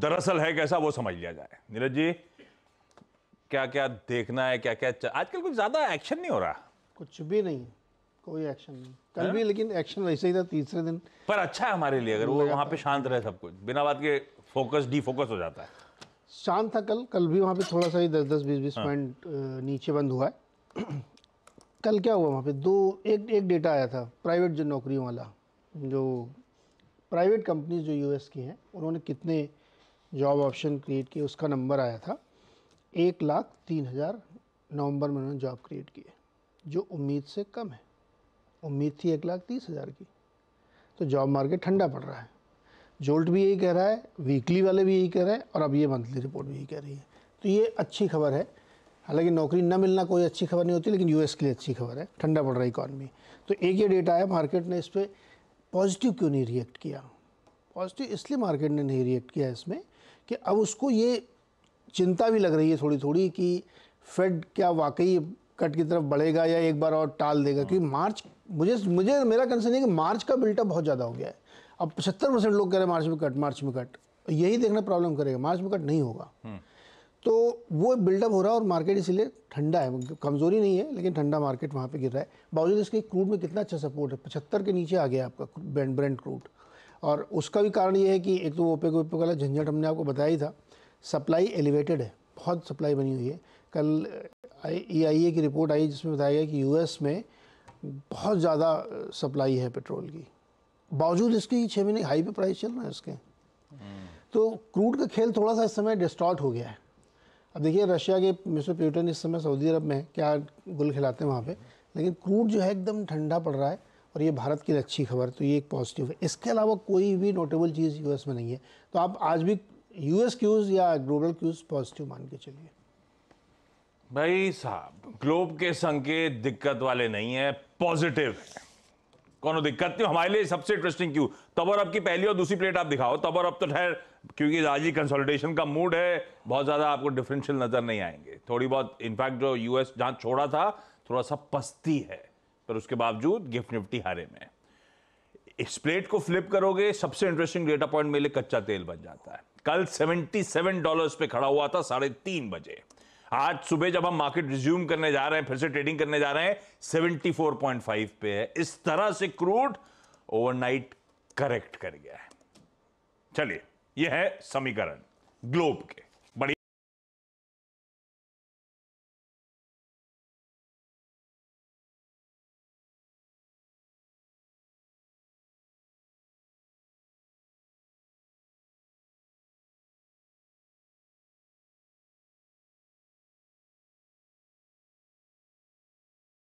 दरअसल है कैसा वो समझ लिया जाए नीरज जी क्या क्या देखना है क्या क्या आजकल कुछ ज़्यादा एक्शन नहीं हो रहा कुछ भी नहीं कोई एक्शन नहीं कल भी लेकिन एक्शन वैसे ही था तीसरे दिन पर अच्छा है हमारे लिए अगर वो वहाँ पे शांत रहे सब कुछ बिना बात के फोकस डी फोकस हो जाता है शांत था कल कल भी वहाँ पे थोड़ा सा ही दस दस बीस बीस पॉइंट हाँ। नीचे बंद हुआ है कल क्या हुआ वहाँ पे दो एक एक डेटा आया था प्राइवेट जो नौकरियों वाला जो प्राइवेट कंपनीज जो यूएस की हैं उन्होंने कितने जॉब ऑप्शन क्रिएट किए उसका नंबर आया था एक लाख तीन हज़ार नवम्बर में उन्होंने जॉब क्रिएट किए जो उम्मीद से कम है उम्मीद थी एक लाख तीस हज़ार की तो जॉब मार्केट ठंडा पड़ रहा है जोल्ट भी यही कह रहा है वीकली वाले भी यही कह रहे हैं और अब ये मंथली रिपोर्ट भी यही कह रही है तो ये अच्छी खबर है हालांकि नौकरी न मिलना कोई अच्छी खबर नहीं होती लेकिन यूएस के लिए अच्छी खबर है ठंडा पड़ रहा है इकॉनमी तो एक ये डेटा है मार्केट ने इस पर पॉजिटिव क्यों नहीं रिएक्ट किया पॉजिटिव इसलिए मार्केट ने नहीं रिएक्ट किया इसमें कि अब उसको ये चिंता भी लग रही है थोड़ी थोड़ी कि फेड क्या वाकई कट की तरफ बढ़ेगा या एक बार और टाल देगा हाँ। क्योंकि मार्च मुझे मुझे मेरा कंसर्न है कि मार्च का बिल्टअप बहुत ज़्यादा हो गया है अब पचहत्तर परसेंट लोग कह रहे हैं मार्च में कट मार्च में कट यही देखना प्रॉब्लम करेगा मार्च में कट नहीं होगा हम्म। तो वो बिल्डअप हो रहा है और मार्केट इसीलिए ठंडा है कमज़ोरी नहीं है लेकिन ठंडा मार्केट वहाँ पे गिर रहा है बावजूद इसके क्रूड में कितना अच्छा सपोर्ट है पचहत्तर के नीचे आ गया आपका ब्रेंड ब्रेंड क्रूड और उसका भी कारण ये है कि एक तो वो ओपेक ओपेक वाला झंझट हमने आपको बताया ही था सप्लाई एलिवेटेड है बहुत सप्लाई बनी हुई है कल ई आई ए की रिपोर्ट आई जिसमें बताया गया कि यू एस में बहुत ज़्यादा सप्लाई है पेट्रोल की बावजूद इसकी छः महीने हाई पे प्राइस चल रहे हैं इसके तो क्रूड का खेल थोड़ा सा इस समय डिस्टॉर्ट हो गया है अब देखिए रशिया के मिस्टर प्यूटन इस समय सऊदी अरब में है क्या गुल खिलाते हैं वहाँ पे लेकिन क्रूड जो है एकदम ठंडा पड़ रहा है और ये भारत की अच्छी खबर तो ये एक पॉजिटिव है इसके अलावा कोई भी नोटेबल चीज़ यूएस में नहीं है तो आप आज भी यूएस क्यूज़ या ग्लोबल क्यूज़ पॉजिटिव मान के चलिए भाई साहब ग्लोब के संकेत दिक्कत वाले नहीं है पॉजिटिव है कौन दिक्कत नहीं हमारे लिए सबसे इंटरेस्टिंग क्यों तब और अब की पहली और दूसरी प्लेट आप दिखाओ तब और अब तो ठहर क्योंकि आज ही कंसोलिडेशन का मूड है बहुत ज़्यादा आपको डिफरेंशियल नज़र नहीं आएंगे थोड़ी बहुत इनफैक्ट जो यूएस जहाँ छोड़ा था थोड़ा सा पस्ती है पर उसके बावजूद गिफ्ट निफ्टी हारे में इस प्लेट को फ्लिप करोगे सबसे इंटरेस्टिंग डेटा पॉइंट मेरे कच्चा तेल बन जाता है कल 77 डॉलर्स पे खड़ा हुआ था साढ़े तीन बजे आज सुबह जब हम मार्केट रिज्यूम करने जा रहे हैं फिर से ट्रेडिंग करने जा रहे हैं 74.5 पे है इस तरह से क्रूड ओवरनाइट करेक्ट कर गया है चलिए यह है समीकरण ग्लोब के